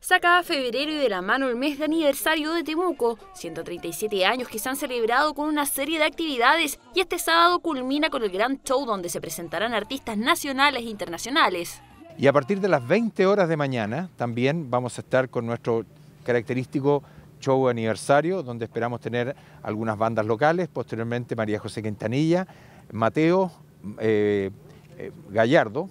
Se acaba febrero y de la mano el mes de aniversario de Temuco, 137 años que se han celebrado con una serie de actividades y este sábado culmina con el gran show donde se presentarán artistas nacionales e internacionales. Y a partir de las 20 horas de mañana también vamos a estar con nuestro característico show aniversario donde esperamos tener algunas bandas locales, posteriormente María José Quintanilla, Mateo, eh, eh, Gallardo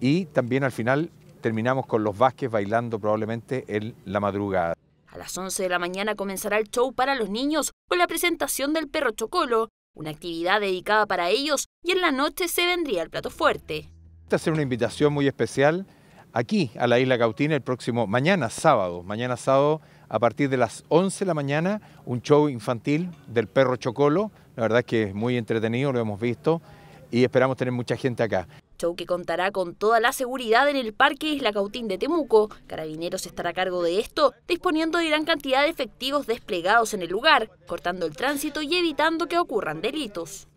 y también al final terminamos con los Vázquez bailando probablemente en la madrugada. A las 11 de la mañana comenzará el show para los niños con la presentación del perro Chocolo, una actividad dedicada para ellos y en la noche se vendría el plato fuerte. Esta será una invitación muy especial aquí a la Isla Cautina el próximo mañana sábado, mañana sábado a partir de las 11 de la mañana, un show infantil del perro Chocolo, la verdad es que es muy entretenido, lo hemos visto y esperamos tener mucha gente acá. Show que contará con toda la seguridad en el Parque Isla Cautín de Temuco. Carabineros estará a cargo de esto, disponiendo de gran cantidad de efectivos desplegados en el lugar, cortando el tránsito y evitando que ocurran delitos.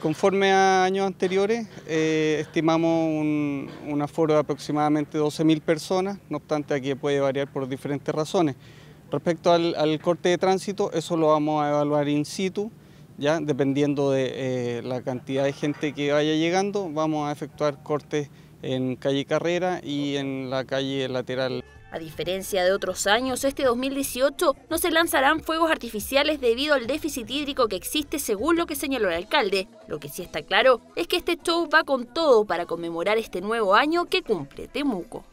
Conforme a años anteriores, eh, estimamos un, aforo de aproximadamente 12.000 personas, no obstante aquí puede variar por diferentes razones. Respecto al corte de tránsito, eso lo vamos a evaluar in situ, ¿ya? Dependiendo de eh, la cantidad de gente que vaya llegando, vamos a efectuar cortes en calle Carrera y en la calle lateral. A diferencia de otros años, este 2018 no se lanzarán fuegos artificiales debido al déficit hídrico que existe según lo que señaló el alcalde. Lo que sí está claro es que este show va con todo para conmemorar este nuevo año que cumple Temuco.